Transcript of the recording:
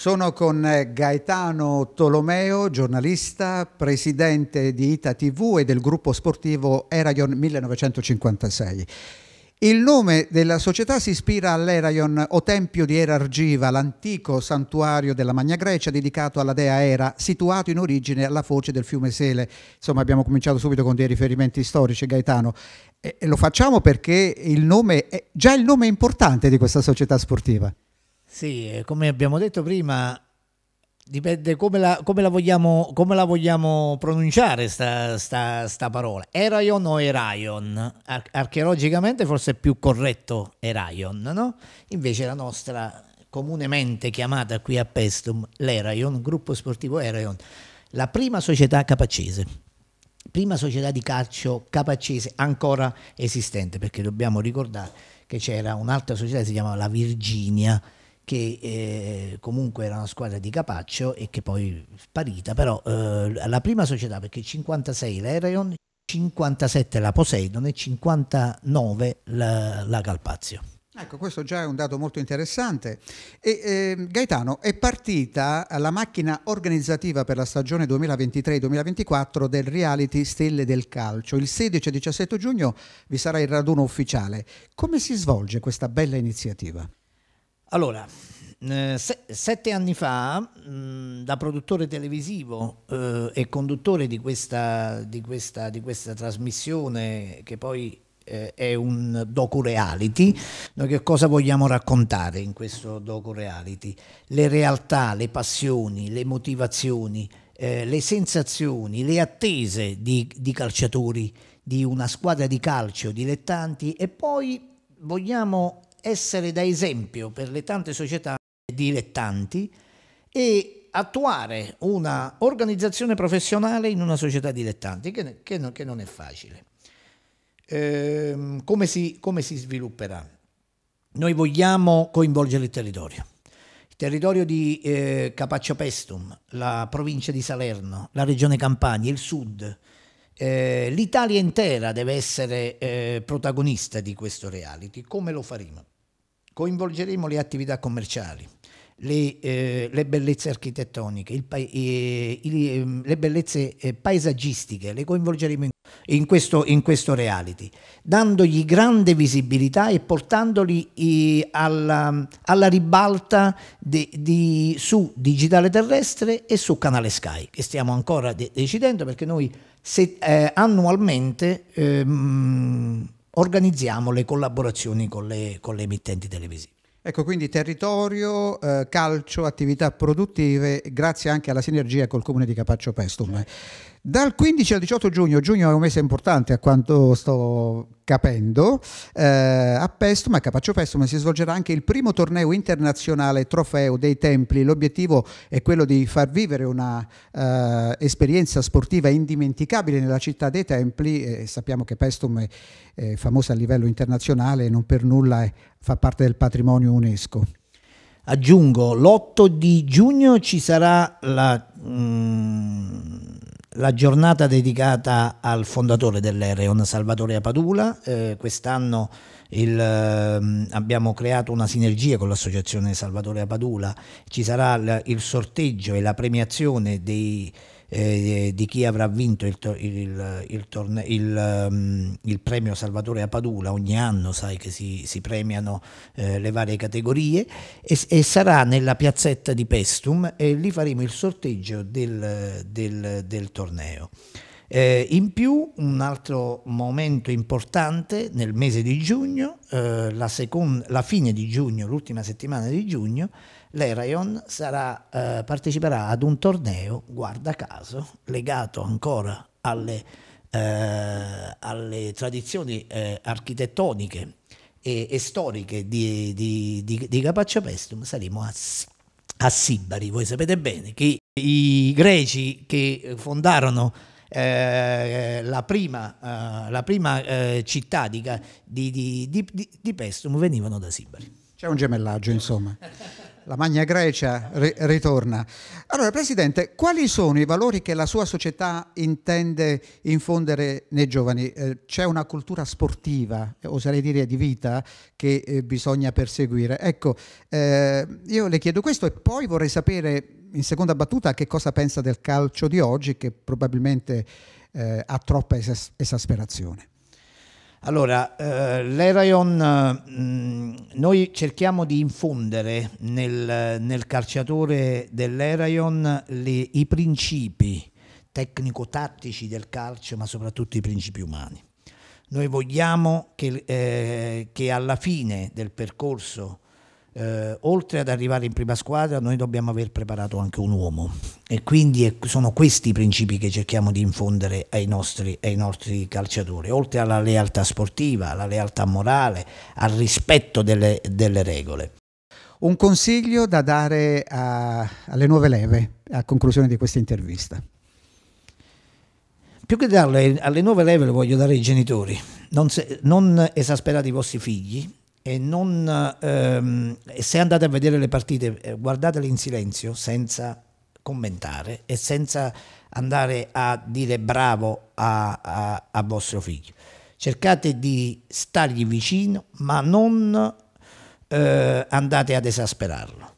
Sono con eh, Gaetano Tolomeo, giornalista, presidente di Ita TV e del gruppo sportivo Eragon 1956. Il nome della società si ispira all'Eraion o Tempio di Era Argiva, l'antico santuario della Magna Grecia dedicato alla dea Era, situato in origine alla foce del fiume Sele. Insomma, abbiamo cominciato subito con dei riferimenti storici, Gaetano. E lo facciamo perché il nome è, già il nome è importante di questa società sportiva. Sì, come abbiamo detto prima, dipende come la, come la, vogliamo, come la vogliamo, pronunciare sta, sta, sta, parola. Erion o Eraion? Ar- archeologicamente forse è più corretto Erion, no? Invece la nostra comunemente chiamata qui a Pestum l'Eraion, gruppo sportivo Erion, la prima società capacese, prima società di calcio capaccese ancora esistente, perché dobbiamo ricordare che c'era un'altra società che si chiamava la Virginia, che eh, comunque era una squadra di Capaccio e che poi è sparita, però eh, la prima società perché 56 l'Ereon, 57 la Poseidon e 59 la, la Calpazio. Ecco, questo già è un dato molto interessante. E, eh, Gaetano, è partita la macchina organizzativa per la stagione 2023-2024 del reality Stelle del Calcio. Il 16 17 giugno vi sarà il raduno ufficiale. Come si svolge questa bella iniziativa? Allora, eh, se, sette anni fa, mh, da produttore televisivo eh, e conduttore di questa, di, questa, di questa, trasmissione, che poi eh, è un docu-reality, noi che cosa vogliamo raccontare in questo docu-reality? Le realtà, le passioni, le motivazioni, eh, le sensazioni, le attese di, di calciatori, di una squadra di calcio dilettanti e poi vogliamo essere da esempio per le tante società dilettanti e attuare una organizzazione professionale in una società dilettante, che, che, non, che non, è facile. Ehm, come, si, come si svilupperà? Noi vogliamo coinvolgere il territorio il territorio di eh, Capaccio Pestum, la provincia di Salerno, la regione Campania, il sud, eh, l'Italia intera deve essere eh, protagonista di questo reality. Come lo faremo? Coinvolgeremo le attività commerciali, le, eh, le bellezze architettoniche, pa- eh, il, ehm, le bellezze eh, paesaggistiche, le coinvolgeremo in, in, questo, in, questo, reality, dandogli grande visibilità e portandoli eh, alla, alla, ribalta di, di, su Digitale Terrestre e su Canale Sky, che stiamo ancora de- decidendo perché noi se, eh, annualmente... Ehm, organizziamo le collaborazioni con le, con le emittenti televisive. Ecco, quindi territorio, eh, calcio, attività produttive, grazie anche alla sinergia col comune di Capaccio Pestum. Dal 15 al 18 giugno, giugno è un mese importante a quanto sto capendo, eh, a Pestum, a Capaccio Pestum si svolgerà anche il primo torneo internazionale trofeo dei templi. L'obiettivo è quello di far vivere una eh, esperienza sportiva indimenticabile nella città dei templi. Eh, sappiamo che Pestum è, è, famosa a livello internazionale e non per nulla è, fa parte del patrimonio UNESCO. Aggiungo, l'8 di giugno ci sarà la mh, mm, la giornata dedicata al fondatore dell'Ereon, Salvatore Apadula. Eh, quest'anno il, eh, abbiamo creato una sinergia con l'associazione Salvatore Apadula. Ci sarà il, il sorteggio e la premiazione dei eh, eh, di chi avrà vinto il, il, il, torne, ehm, il, premio Salvatore a Padula, ogni anno sai che si, si premiano eh, le varie categorie e, e, sarà nella piazzetta di Pestum e lì faremo il sorteggio del, del, del torneo. Eh, in più, un altro momento importante nel mese di giugno, eh, la, seconda, la, fine di giugno, l'ultima settimana di giugno, l'Erayon sarà, eh, parteciperà ad un torneo, guarda caso, legato ancora alle, eh, alle tradizioni eh, architettoniche e, e, storiche di, di, di, di Capacciapestum. Saremo a, a Sibari, voi sapete bene che i greci che fondarono eh, la prima, eh, la prima eh, città di, di, di, di, Pestum venivano da Sibari. C'è un gemellaggio, insomma. La Magna Grecia ri- ritorna. Allora, Presidente, quali sono i valori che la sua società intende infondere nei giovani? Eh, c'è una cultura sportiva, oserei dire di vita, che eh, bisogna perseguire. Ecco, io le chiedo questo e poi vorrei sapere in seconda battuta che cosa pensa del calcio di oggi che probabilmente eh, ha troppa esas esasperazione. Allora, eh, l'Erayon, mm, noi cerchiamo di infondere nel, nel calciatore dell'Erayon i principi tecnico-tattici del calcio, ma soprattutto i principi umani. Noi vogliamo che, eh, che alla fine del percorso eh, oltre ad arrivare in prima squadra noi dobbiamo aver preparato anche un uomo e quindi sono questi i principi che cerchiamo di infondere ai nostri, ai nostri calciatori, oltre alla lealtà sportiva, alla lealtà morale, al rispetto delle, delle regole. Un consiglio da dare a, alle nuove leve a conclusione di questa intervista? Più che darle alle nuove leve le voglio dare ai genitori, non, se, non esasperate i vostri figli, e non, ehm, se andate a vedere le partite, eh, guardatele in silenzio, senza commentare e senza andare a dire bravo a, a, a vostro figlio. Cercate di stargli vicino, ma non eh, andate ad esasperarlo.